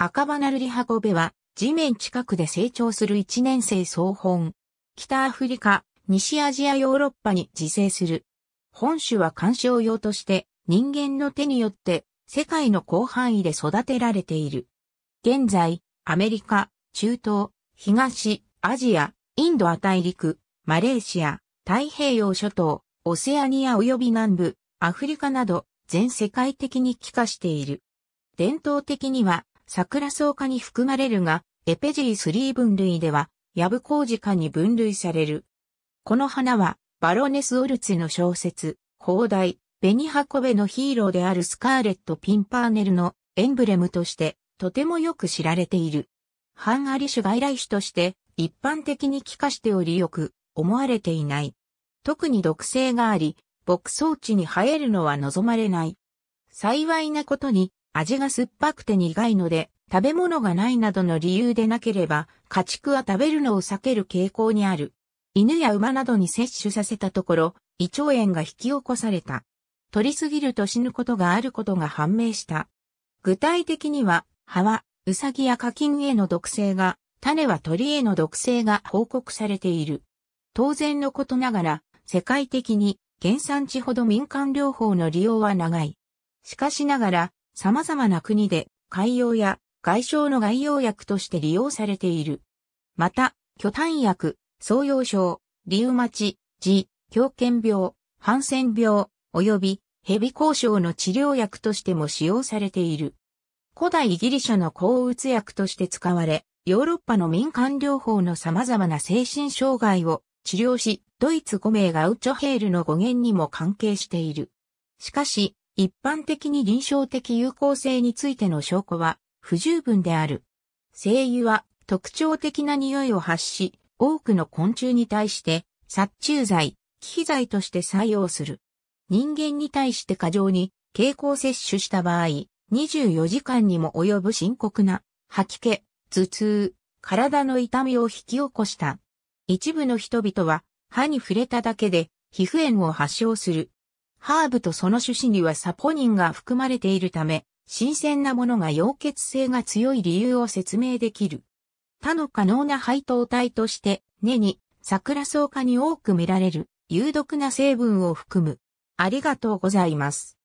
赤花リハコベは、地面近くで成長する一年生草本。北アフリカ、西アジアヨーロッパに自生する。本種は観賞用として、人間の手によって、世界の広範囲で育てられている。現在、アメリカ、中東、東、アジア、インドア大陸、マレーシア、太平洋諸島、オセアニア及び南部、アフリカなど、全世界的に帰化している。伝統的には、桜草科に含まれるが、エペジー3分類では、ヤブコウジ科に分類される。この花は、バロネス・オルツの小説、放題、ハコベのヒーローであるスカーレット・ピンパーネルのエンブレムとして、とてもよく知られている。ハンアリ種外来種として、一般的に帰化しておりよく、思われていない。特に毒性があり、牧草地に生えるのは望まれない。幸いなことに、味が酸っぱくて苦いので、食べ物がないなどの理由でなければ、家畜は食べるのを避ける傾向にある。犬や馬などに摂取させたところ、胃腸炎が引き起こされた。取りすぎると死ぬことがあることが判明した。具体的には、葉は、ウサギやキンへの毒性が、種は鳥への毒性が報告されている。当然のことながら、世界的に原産地ほど民間療法の利用は長い。しかしながら、様々な国で海洋や外傷の外用薬として利用されている。また、巨炭薬、創用症、リウマチ、ジ、狂犬病、ハンセン病、及びヘビ交渉の治療薬としても使用されている。古代ギリシャの抗うつ薬として使われ、ヨーロッパの民間療法の様々な精神障害を治療し、ドイツ5名がウチョヘールの語源にも関係している。しかし、一般的に臨床的有効性についての証拠は不十分である。精油は特徴的な匂いを発し、多くの昆虫に対して殺虫剤、忌避剤として採用する。人間に対して過剰に経口摂取した場合、24時間にも及ぶ深刻な吐き気、頭痛、体の痛みを引き起こした。一部の人々は歯に触れただけで皮膚炎を発症するハーブとその種子にはサポニンが含まれているため、新鮮なものが溶血性が強い理由を説明できる。他の可能な配糖体として、根に、桜草化に多く見られる、有毒な成分を含む。ありがとうございます。